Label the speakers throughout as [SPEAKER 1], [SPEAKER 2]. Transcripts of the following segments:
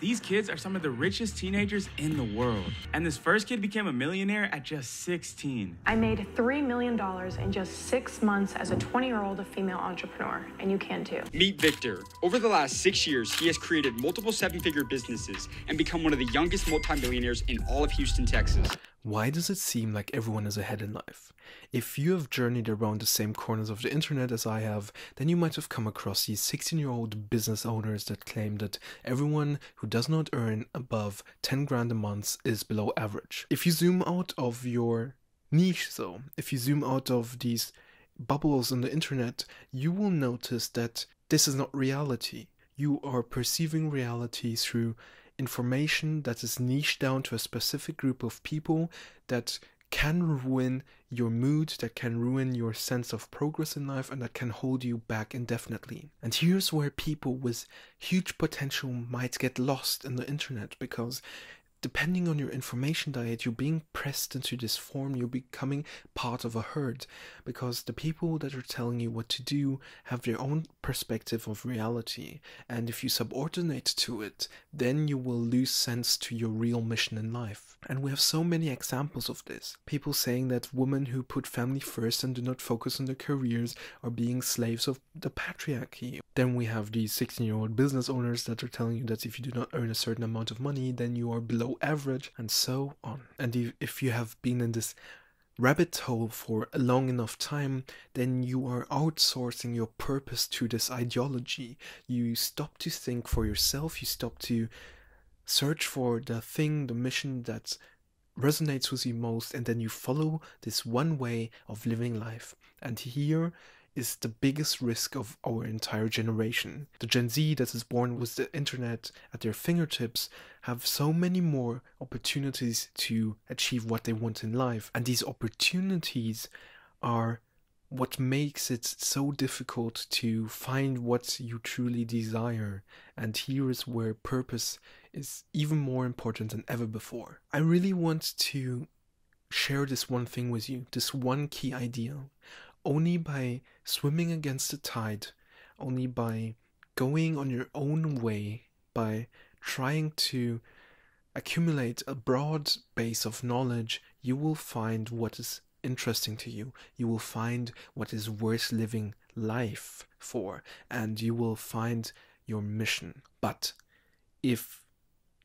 [SPEAKER 1] These kids are some of the richest teenagers in the world. And this first kid became a millionaire at just 16. I made $3 million in just six months as a 20 year old female entrepreneur, and you can too. Meet Victor. Over the last six years, he has created multiple seven figure businesses and become one of the youngest multimillionaires in all of Houston, Texas. Why does it seem like everyone is ahead in life? If you have journeyed around the same corners of the internet as I have, then you might have come across these 16 year old business owners that claim that everyone who does not earn above 10 grand a month is below average. If you zoom out of your niche though, if you zoom out of these bubbles on the internet, you will notice that this is not reality. You are perceiving reality through information that is niched down to a specific group of people that can ruin your mood, that can ruin your sense of progress in life, and that can hold you back indefinitely. And here's where people with huge potential might get lost in the internet because depending on your information diet, you're being pressed into this form, you're becoming part of a herd because the people that are telling you what to do have their own perspective of reality. And if you subordinate to it, then you will lose sense to your real mission in life. And we have so many examples of this. People saying that women who put family first and do not focus on their careers are being slaves of the patriarchy. Then we have these 16 year old business owners that are telling you that if you do not earn a certain amount of money, then you are below below average, and so on. And if you have been in this rabbit hole for a long enough time, then you are outsourcing your purpose to this ideology. You stop to think for yourself, you stop to search for the thing, the mission that resonates with you most, and then you follow this one way of living life. And here, is the biggest risk of our entire generation. The Gen Z that is born with the internet at their fingertips have so many more opportunities to achieve what they want in life, and these opportunities are what makes it so difficult to find what you truly desire, and here is where purpose is even more important than ever before. I really want to share this one thing with you, this one key idea only by swimming against the tide, only by going on your own way, by trying to accumulate a broad base of knowledge, you will find what is interesting to you. You will find what is worth living life for, and you will find your mission. But if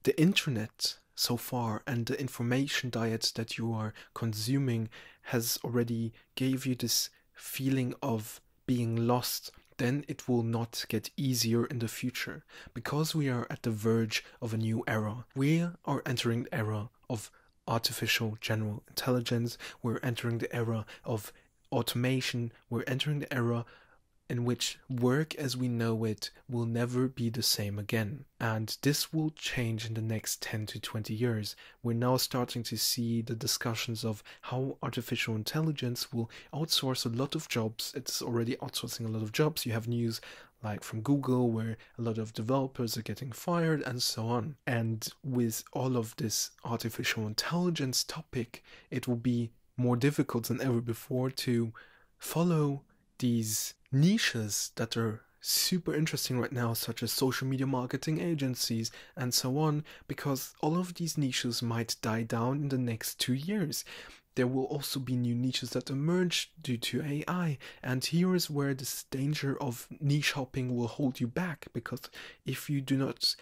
[SPEAKER 1] the internet so far and the information diet that you are consuming has already gave you this feeling of being lost, then it will not get easier in the future because we are at the verge of a new era. We are entering the era of artificial general intelligence, we're entering the era of automation, we're entering the era in which work as we know it will never be the same again. And this will change in the next 10 to 20 years. We're now starting to see the discussions of how artificial intelligence will outsource a lot of jobs. It's already outsourcing a lot of jobs. You have news like from Google, where a lot of developers are getting fired, and so on. And with all of this artificial intelligence topic, it will be more difficult than ever before to follow these niches that are super interesting right now, such as social media marketing agencies and so on, because all of these niches might die down in the next two years. There will also be new niches that emerge due to AI, and here is where this danger of niche hopping will hold you back because if you do not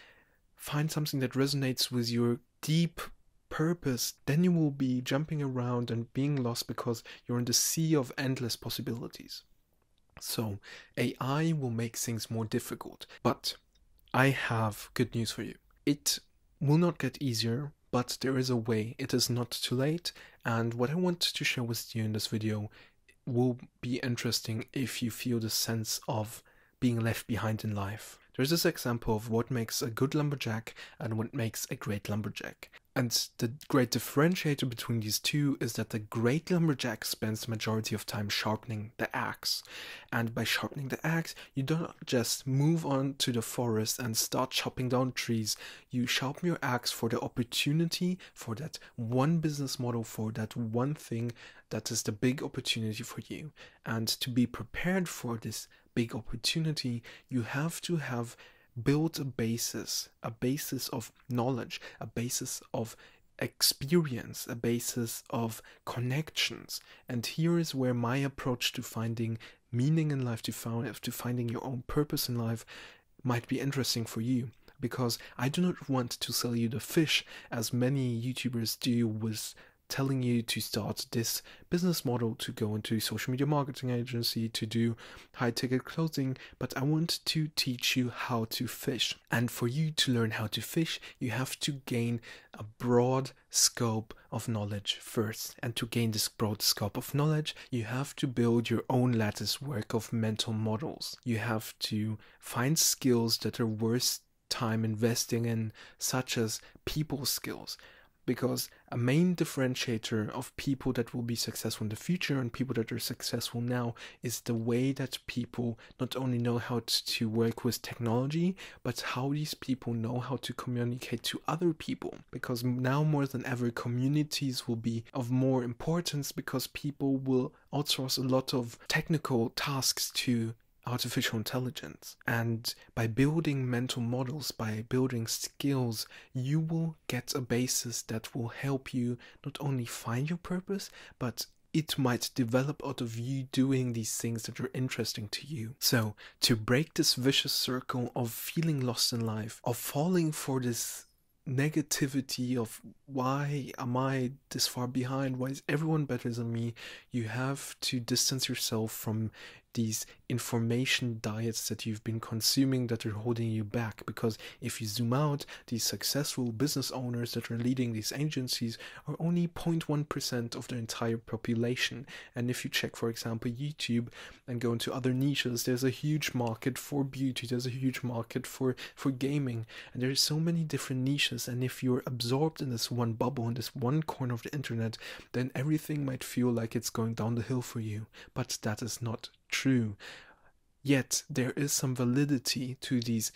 [SPEAKER 1] find something that resonates with your deep purpose, then you will be jumping around and being lost because you're in the sea of endless possibilities. So AI will make things more difficult. But I have good news for you. It will not get easier, but there is a way. It is not too late. And what I want to share with you in this video will be interesting if you feel the sense of being left behind in life. There's this example of what makes a good lumberjack and what makes a great lumberjack. And the great differentiator between these two is that the great lumberjack spends the majority of time sharpening the axe. And by sharpening the axe, you don't just move on to the forest and start chopping down trees. You sharpen your axe for the opportunity, for that one business model, for that one thing that is the big opportunity for you. And to be prepared for this big opportunity, you have to have build a basis, a basis of knowledge, a basis of experience, a basis of connections. And here is where my approach to finding meaning in life, to, to finding your own purpose in life, might be interesting for you. Because I do not want to sell you the fish as many YouTubers do with telling you to start this business model, to go into social media marketing agency, to do high ticket clothing, but I want to teach you how to fish. And for you to learn how to fish, you have to gain a broad scope of knowledge first. And to gain this broad scope of knowledge, you have to build your own lattice work of mental models. You have to find skills that are worth time investing in, such as people skills because a main differentiator of people that will be successful in the future and people that are successful now is the way that people not only know how to work with technology but how these people know how to communicate to other people because now more than ever communities will be of more importance because people will outsource a lot of technical tasks to artificial intelligence. And by building mental models, by building skills, you will get a basis that will help you not only find your purpose, but it might develop out of you doing these things that are interesting to you. So, to break this vicious circle of feeling lost in life, of falling for this negativity of why am I this far behind? Why is everyone better than me? You have to distance yourself from these information diets that you've been consuming that are holding you back. Because if you zoom out, these successful business owners that are leading these agencies are only 0.1% of the entire population. And if you check, for example, YouTube and go into other niches, there's a huge market for beauty, there's a huge market for, for gaming, and there are so many different niches. And if you're absorbed in this one bubble, in this one corner of the internet, then everything might feel like it's going down the hill for you. But that is not true. Yet there is some validity to these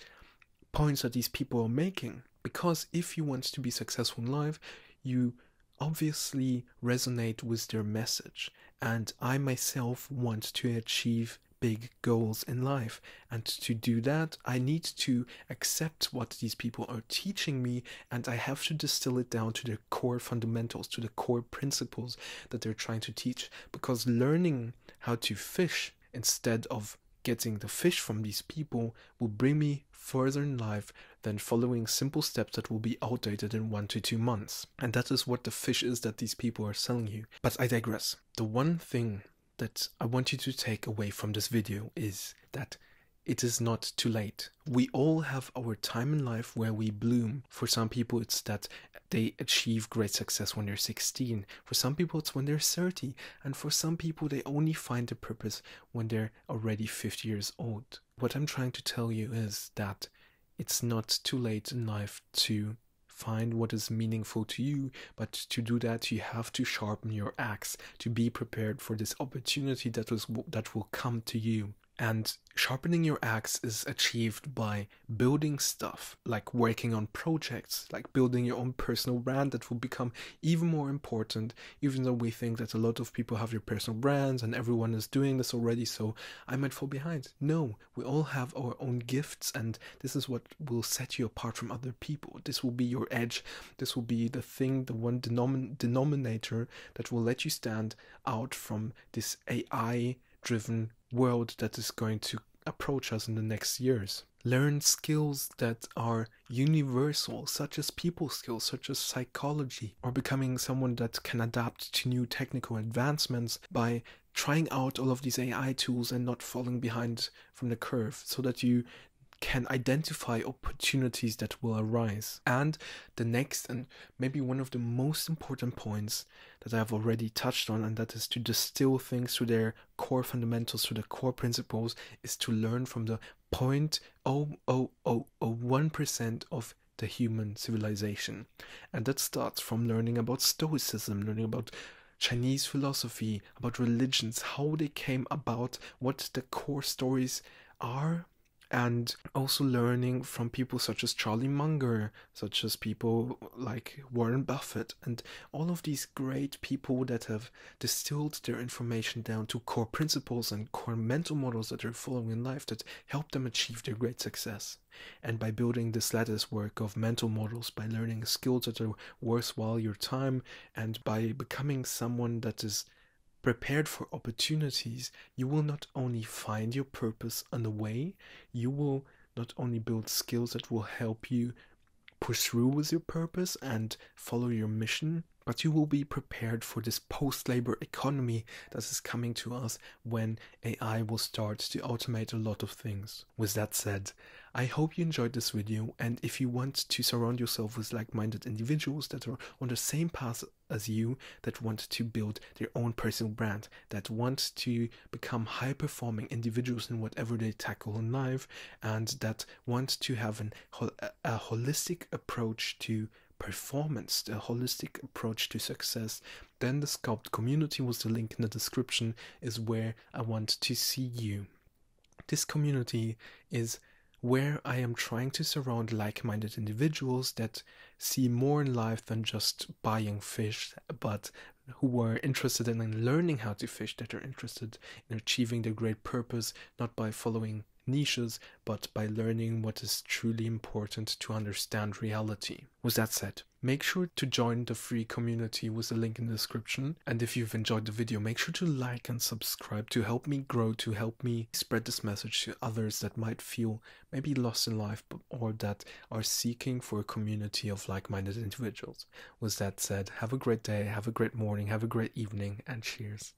[SPEAKER 1] points that these people are making because if you want to be successful in life, you obviously resonate with their message. And I myself want to achieve big goals in life. And to do that, I need to accept what these people are teaching me and I have to distill it down to their core fundamentals, to the core principles that they're trying to teach. Because learning how to fish instead of getting the fish from these people will bring me further in life than following simple steps that will be outdated in one to two months. And that is what the fish is that these people are selling you. But I digress. The one thing that I want you to take away from this video is that it is not too late. We all have our time in life where we bloom. For some people, it's that they achieve great success when they're 16. For some people, it's when they're 30, and for some people, they only find the purpose when they're already 50 years old. What I'm trying to tell you is that it's not too late in life to find what is meaningful to you but to do that you have to sharpen your axe to be prepared for this opportunity that was that will come to you and sharpening your axe is achieved by building stuff, like working on projects, like building your own personal brand that will become even more important, even though we think that a lot of people have their personal brands and everyone is doing this already, so I might fall behind. No, we all have our own gifts, and this is what will set you apart from other people. This will be your edge, this will be the thing, the one denomin denominator that will let you stand out from this AI driven world that is going to approach us in the next years. Learn skills that are universal, such as people skills, such as psychology, or becoming someone that can adapt to new technical advancements by trying out all of these AI tools and not falling behind from the curve so that you can identify opportunities that will arise. And the next, and maybe one of the most important points that I've already touched on, and that is to distill things to their core fundamentals, to the core principles, is to learn from the 0.0001% of the human civilization. And that starts from learning about Stoicism, learning about Chinese philosophy, about religions, how they came about, what the core stories are and also learning from people such as Charlie Munger, such as people like Warren Buffett, and all of these great people that have distilled their information down to core principles and core mental models that they're following in life that help them achieve their great success. And by building this lattice work of mental models, by learning skills that are worthwhile your time, and by becoming someone that is prepared for opportunities, you will not only find your purpose on the way, you will not only build skills that will help you push through with your purpose and follow your mission, but you will be prepared for this post labor economy that is coming to us when AI will start to automate a lot of things. With that said, I hope you enjoyed this video and if you want to surround yourself with like-minded individuals that are on the same path as you that want to build their own personal brand, that want to become high performing individuals in whatever they tackle in life, and that want to have an, a holistic approach to performance, a holistic approach to success, then the Sculpt community with the link in the description is where I want to see you. This community is where I am trying to surround like minded individuals that see more in life than just buying fish, but who are interested in learning how to fish, that are interested in achieving their great purpose, not by following niches, but by learning what is truly important to understand reality. With that said, make sure to join the free community with the link in the description. And if you've enjoyed the video, make sure to like and subscribe to help me grow, to help me spread this message to others that might feel maybe lost in life or that are seeking for a community of like-minded individuals. With that said, have a great day, have a great morning, have a great evening, and cheers.